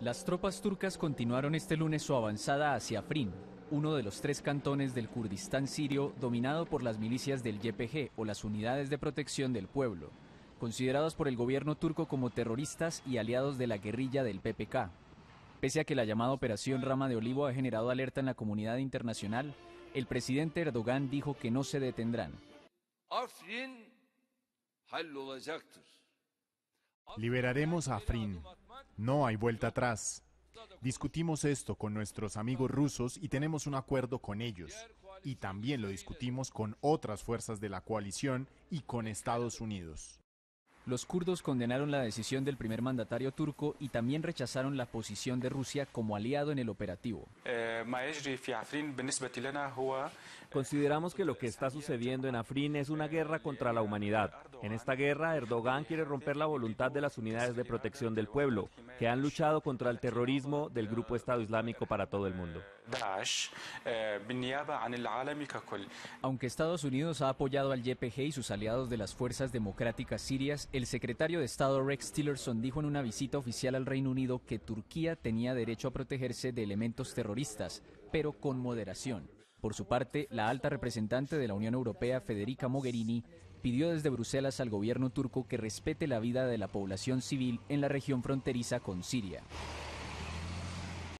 Las tropas turcas continuaron este lunes su avanzada hacia Afrin, uno de los tres cantones del Kurdistán sirio dominado por las milicias del YPG o las Unidades de Protección del Pueblo, considerados por el gobierno turco como terroristas y aliados de la guerrilla del PPK. Pese a que la llamada Operación Rama de Olivo ha generado alerta en la comunidad internacional, el presidente Erdogan dijo que no se detendrán. Liberaremos a Afrin. No hay vuelta atrás. Discutimos esto con nuestros amigos rusos y tenemos un acuerdo con ellos. Y también lo discutimos con otras fuerzas de la coalición y con Estados Unidos. Los kurdos condenaron la decisión del primer mandatario turco y también rechazaron la posición de Rusia como aliado en el operativo. Eh, eh, Consideramos que lo que está sucediendo en Afrin es una guerra contra la humanidad. En esta guerra, Erdogan quiere romper la voluntad de las unidades de protección del pueblo, que han luchado contra el terrorismo del Grupo Estado Islámico para todo el mundo. Eh, Aunque Estados Unidos ha apoyado al YPG y sus aliados de las fuerzas democráticas sirias, el secretario de Estado Rex Tillerson dijo en una visita oficial al Reino Unido que Turquía tenía derecho a protegerse de elementos terroristas, pero con moderación. Por su parte, la alta representante de la Unión Europea, Federica Mogherini, pidió desde Bruselas al gobierno turco que respete la vida de la población civil en la región fronteriza con Siria.